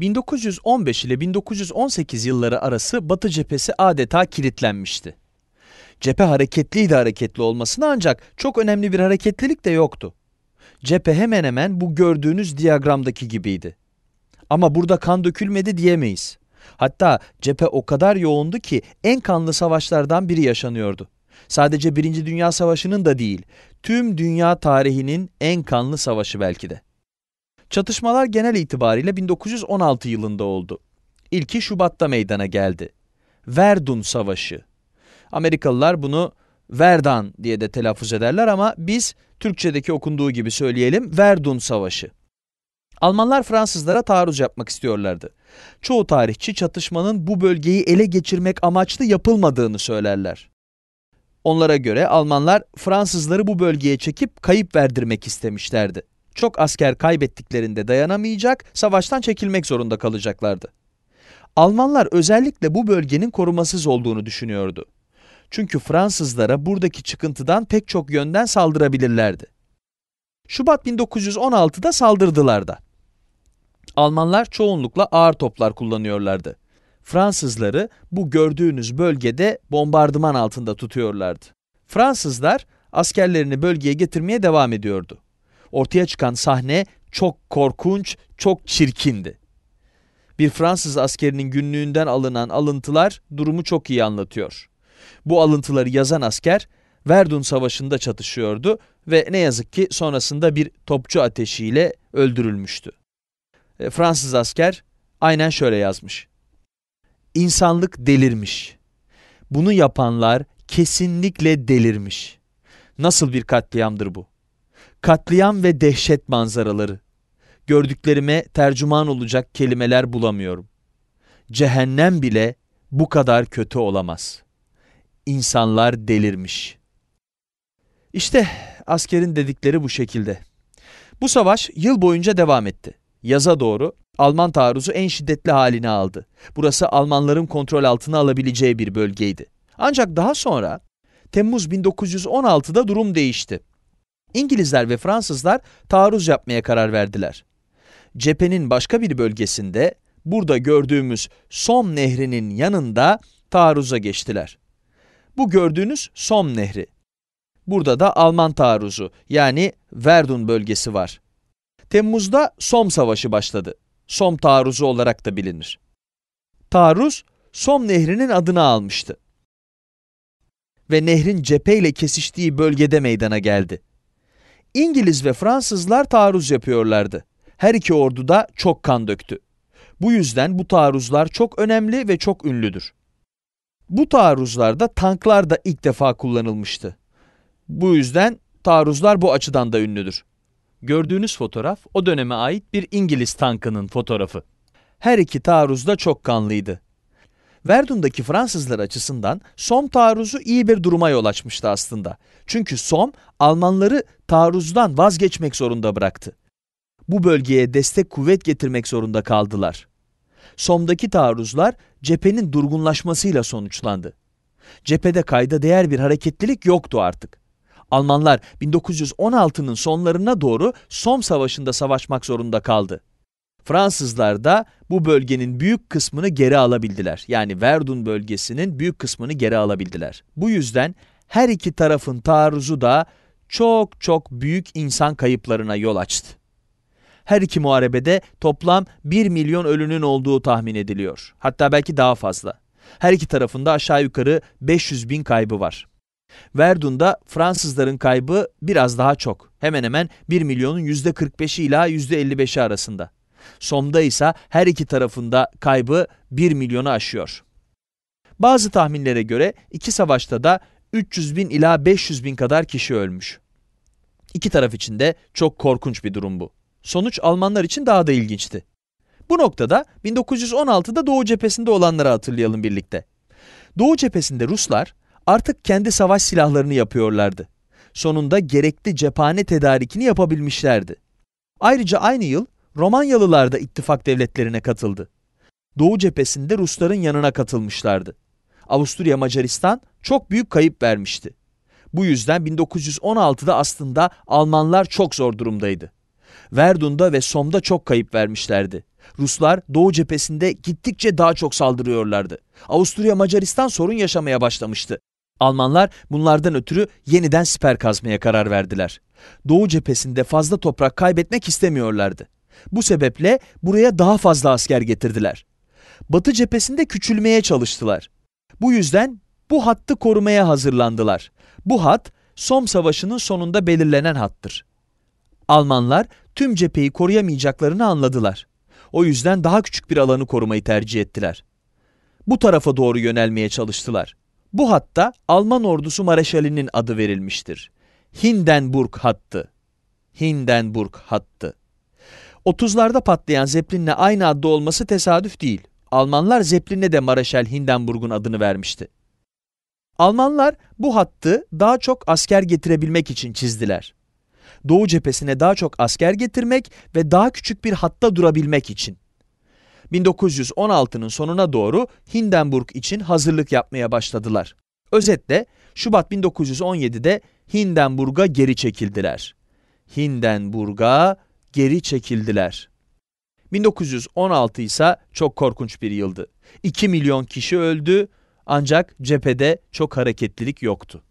1915 ile 1918 yılları arası Batı cephesi adeta kilitlenmişti. Cephe hareketliydi hareketli olmasına ancak çok önemli bir hareketlilik de yoktu. Cephe hemen hemen bu gördüğünüz diyagramdaki gibiydi. Ama burada kan dökülmedi diyemeyiz. Hatta cephe o kadar yoğundu ki en kanlı savaşlardan biri yaşanıyordu. Sadece Birinci Dünya Savaşı'nın da değil, tüm dünya tarihinin en kanlı savaşı belki de. Çatışmalar genel itibariyle 1916 yılında oldu. İlki Şubat'ta meydana geldi. Verdun Savaşı. Amerikalılar bunu Verdan diye de telaffuz ederler ama biz Türkçedeki okunduğu gibi söyleyelim Verdun Savaşı. Almanlar Fransızlara taarruz yapmak istiyorlardı. Çoğu tarihçi çatışmanın bu bölgeyi ele geçirmek amaçlı yapılmadığını söylerler. Onlara göre Almanlar Fransızları bu bölgeye çekip kayıp verdirmek istemişlerdi çok asker kaybettiklerinde dayanamayacak, savaştan çekilmek zorunda kalacaklardı. Almanlar özellikle bu bölgenin korumasız olduğunu düşünüyordu. Çünkü Fransızlara buradaki çıkıntıdan pek çok yönden saldırabilirlerdi. Şubat 1916'da saldırdılar da. Almanlar çoğunlukla ağır toplar kullanıyorlardı. Fransızları bu gördüğünüz bölgede bombardıman altında tutuyorlardı. Fransızlar askerlerini bölgeye getirmeye devam ediyordu ortaya çıkan sahne çok korkunç, çok çirkindi. Bir Fransız askerinin günlüğünden alınan alıntılar durumu çok iyi anlatıyor. Bu alıntıları yazan asker Verdun Savaşı'nda çatışıyordu ve ne yazık ki sonrasında bir topçu ateşiyle öldürülmüştü. E, Fransız asker aynen şöyle yazmış. İnsanlık delirmiş. Bunu yapanlar kesinlikle delirmiş. Nasıl bir katliamdır bu? katliam ve dehşet manzaraları. Gördüklerime tercüman olacak kelimeler bulamıyorum. Cehennem bile bu kadar kötü olamaz. İnsanlar delirmiş. İşte askerin dedikleri bu şekilde. Bu savaş yıl boyunca devam etti. Yaza doğru Alman taarruzu en şiddetli halini aldı. Burası Almanların kontrol altına alabileceği bir bölgeydi. Ancak daha sonra Temmuz 1916'da durum değişti. İngilizler ve Fransızlar taarruz yapmaya karar verdiler. Cephenin başka bir bölgesinde burada gördüğümüz Som Nehri'nin yanında taarruza geçtiler. Bu gördüğünüz Som Nehri. Burada da Alman taarruzu yani Verdun bölgesi var. Temmuz'da Som Savaşı başladı. Som taarruzu olarak da bilinir. Taarruz Som Nehri'nin adını almıştı. Ve nehrin cepheyle kesiştiği bölgede meydana geldi. İngiliz ve Fransızlar taarruz yapıyorlardı. Her iki ordu da çok kan döktü. Bu yüzden bu taarruzlar çok önemli ve çok ünlüdür. Bu taarruzlarda tanklar da ilk defa kullanılmıştı. Bu yüzden taarruzlar bu açıdan da ünlüdür. Gördüğünüz fotoğraf o döneme ait bir İngiliz tankının fotoğrafı. Her iki taarruz da çok kanlıydı. Verdun'daki Fransızlar açısından Som taarruzu iyi bir duruma yol açmıştı aslında. Çünkü Som Almanları taarruzdan vazgeçmek zorunda bıraktı. Bu bölgeye destek kuvvet getirmek zorunda kaldılar. Som'daki taarruzlar cephenin durgunlaşmasıyla sonuçlandı. Cephede kayda değer bir hareketlilik yoktu artık. Almanlar 1916'nın sonlarına doğru Som Savaşı'nda savaşmak zorunda kaldı. Fransızlar da bu bölgenin büyük kısmını geri alabildiler. Yani Verdun bölgesinin büyük kısmını geri alabildiler. Bu yüzden her iki tarafın taarruzu da çok çok büyük insan kayıplarına yol açtı. Her iki muharebede toplam 1 milyon ölünün olduğu tahmin ediliyor. Hatta belki daha fazla. Her iki tarafında aşağı yukarı 500 bin kaybı var. Verdun'da Fransızların kaybı biraz daha çok. Hemen hemen 1 milyonun %45'i ila %55'i arasında. Som'da ise her iki tarafında kaybı 1 milyonu aşıyor. Bazı tahminlere göre iki savaşta da 300 bin ila 500 bin kadar kişi ölmüş. İki taraf için de çok korkunç bir durum bu. Sonuç Almanlar için daha da ilginçti. Bu noktada 1916'da Doğu cephesinde olanları hatırlayalım birlikte. Doğu cephesinde Ruslar artık kendi savaş silahlarını yapıyorlardı. Sonunda gerekli cephane tedarikini yapabilmişlerdi. Ayrıca aynı yıl Romanyalılar da ittifak devletlerine katıldı. Doğu cephesinde Rusların yanına katılmışlardı. Avusturya Macaristan çok büyük kayıp vermişti. Bu yüzden 1916'da aslında Almanlar çok zor durumdaydı. Verdun'da ve Som'da çok kayıp vermişlerdi. Ruslar Doğu cephesinde gittikçe daha çok saldırıyorlardı. Avusturya Macaristan sorun yaşamaya başlamıştı. Almanlar bunlardan ötürü yeniden siper kazmaya karar verdiler. Doğu cephesinde fazla toprak kaybetmek istemiyorlardı. Bu sebeple buraya daha fazla asker getirdiler. Batı cephesinde küçülmeye çalıştılar. Bu yüzden bu hattı korumaya hazırlandılar. Bu hat Som Savaşı'nın sonunda belirlenen hattır. Almanlar tüm cepheyi koruyamayacaklarını anladılar. O yüzden daha küçük bir alanı korumayı tercih ettiler. Bu tarafa doğru yönelmeye çalıştılar. Bu hatta Alman ordusu Mareşali'nin adı verilmiştir. Hindenburg hattı. Hindenburg hattı. 30'larda patlayan Zeppelin'le aynı adda olması tesadüf değil. Almanlar Zeppelin'e de Mareşal Hindenburg'un adını vermişti. Almanlar bu hattı daha çok asker getirebilmek için çizdiler. Doğu cephesine daha çok asker getirmek ve daha küçük bir hatta durabilmek için. 1916'nın sonuna doğru Hindenburg için hazırlık yapmaya başladılar. Özetle Şubat 1917'de Hindenburg'a geri çekildiler. Hindenburg'a geri çekildiler. 1916 ise çok korkunç bir yıldı. 2 milyon kişi öldü ancak cephede çok hareketlilik yoktu.